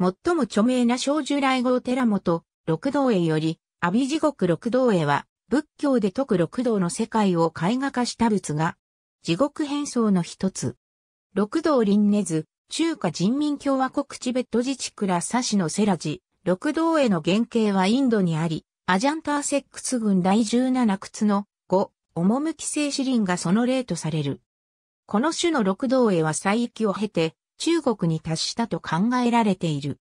最も著名な小従来号寺本六道絵より、阿鼻地獄六道絵は、仏教で解く六道の世界を絵画化した仏が、地獄変装の一つ。六道輪根図、中華人民共和国チベット自治区ラサシのセラジ、六道絵の原型はインドにあり、アジャンターセックス軍第17窟の五、趣聖子輪がその例とされる。この種の六道絵は再域を経て、中国に達したと考えられている。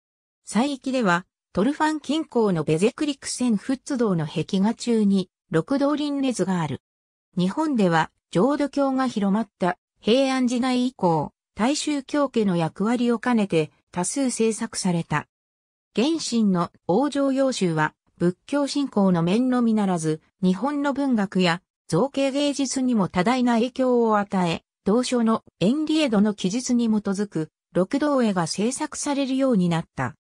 西域では、トルファン近郊のベゼクリクセンフッツ道の壁画中に、六道輪列がある。日本では、浄土教が広まった平安時代以降、大衆教家の役割を兼ねて多数制作された。原神の王城洋集は仏教信仰の面のみならず、日本の文学や造形芸術にも多大な影響を与え、同書のエンリエドの記述に基づく、六道絵が制作されるようになった。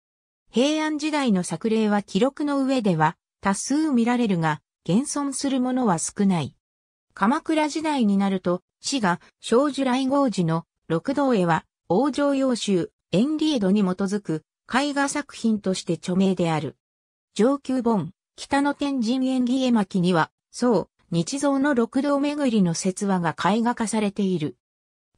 平安時代の作例は記録の上では多数見られるが、現存するものは少ない。鎌倉時代になると、死が少女来号時の六道絵は、王城洋集、エンリエドに基づく絵画作品として著名である。上級本、北の天神縁技絵巻には、そう、日蔵の六道巡りの説話が絵画化されている。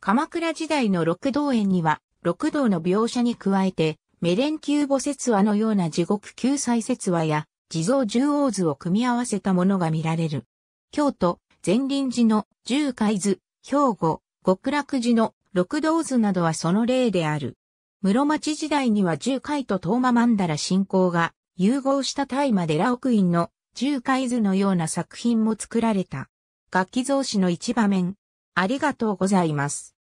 鎌倉時代の六道園には、六道の描写に加えて、メレン級母説話のような地獄救済説話や、地蔵十王図を組み合わせたものが見られる。京都、善林寺の十海図、兵庫、極楽寺の六道図などはその例である。室町時代には十海と東馬曼荼羅信仰が融合した大麻寺奥院の十海図のような作品も作られた。楽器造詞の一場面、ありがとうございます。